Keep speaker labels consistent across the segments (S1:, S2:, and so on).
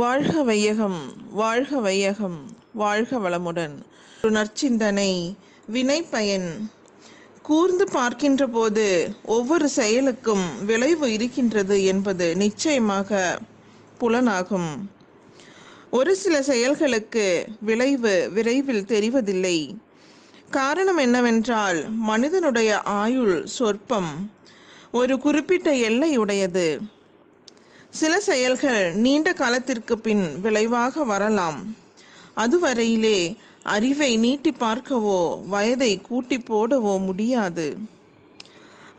S1: வாழ்க வையகம் வாழ்க வையகம் வாழ்க வளமுடன் ஒரு நற்சிந்தனை வினை பயன் கூர்ந்து பார்க்கின்ற போது ஒவ்வொரு செயலுக்கும் விளைவு இருக்கின்றது என்பது நிச்சயமாக புலனாகும் ஒரு சில செயல்களுக்கு விளைவு விரைவில் தெரிவதில்லை காரணம் என்னவென்றால் மனிதனுடைய ஆயுள் சொற்பம் ஒரு குறிப்பிட்ட எல்லையுடையது சில செயல்கள் நீண்ட காலத்திற்கு பின் விளைவாக வரலாம் அதுவரையிலே அறிவை நீட்டி பார்க்கவோ வயதை கூட்டி போடவோ முடியாது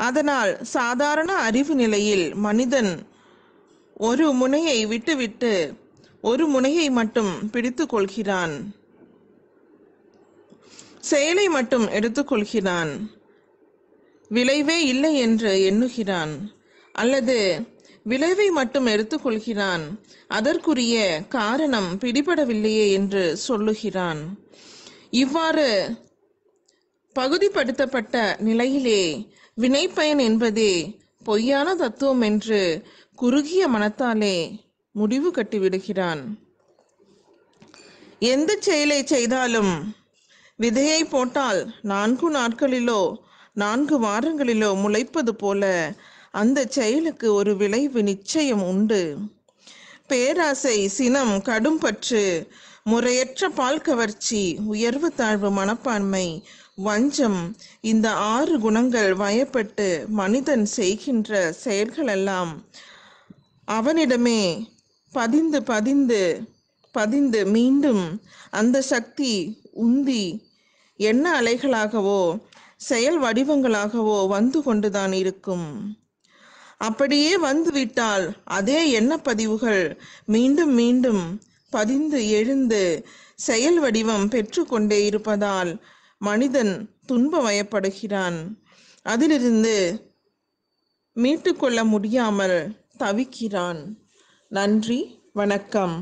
S1: அதனால் சாதாரண அறிவு நிலையில் மனிதன் ஒரு முனையை விட்டுவிட்டு ஒரு முனையை மட்டும் பிடித்து கொள்கிறான் செயலை மட்டும் எடுத்துக்கொள்கிறான் விளைவே இல்லை என்று எண்ணுகிறான் அல்லது விளைவை மட்டும் எடுத்துக் கொள்கிறான் அதற்குரிய காரணம் பிடிபடவில்லையே என்று சொல்லுகிறான் இவ்வாறு பகுதிப்படுத்தப்பட்ட நிலையிலே வினைப்பயன் என்பதே பொய்யான தத்துவம் என்று குறுகிய மனத்தாலே முடிவு கட்டிவிடுகிறான் எந்த செயலை செய்தாலும் விதையை போட்டால் நான்கு நாட்களிலோ நான்கு வாரங்களிலோ முளைப்பது போல அந்த செயலுக்கு ஒரு விளைவு நிச்சயம் உண்டு பேராசை சினம் கடும் பற்று முறையற்ற பால் கவர்ச்சி உயர்வு தாழ்வு மனப்பான்மை வஞ்சம் இந்த ஆறு குணங்கள் வயப்பட்டு மனிதன் செய்கின்ற செயல்களெல்லாம் அவனிடமே பதிந்து பதிந்து பதிந்து மீண்டும் அந்த சக்தி உந்தி என்ன அலைகளாகவோ செயல் வடிவங்களாகவோ வந்து கொண்டுதான் இருக்கும் அப்படியே வந்துவிட்டால் அதே எண்ண பதிவுகள் மீண்டும் மீண்டும் பதிந்து எழுந்து செயல் வடிவம் பெற்றுக்கொண்டே இருப்பதால் மனிதன் துன்ப வயப்படுகிறான் அதிலிருந்து மீட்டுக்கொள்ள முடியாமல் தவிக்கிறான் நன்றி வணக்கம்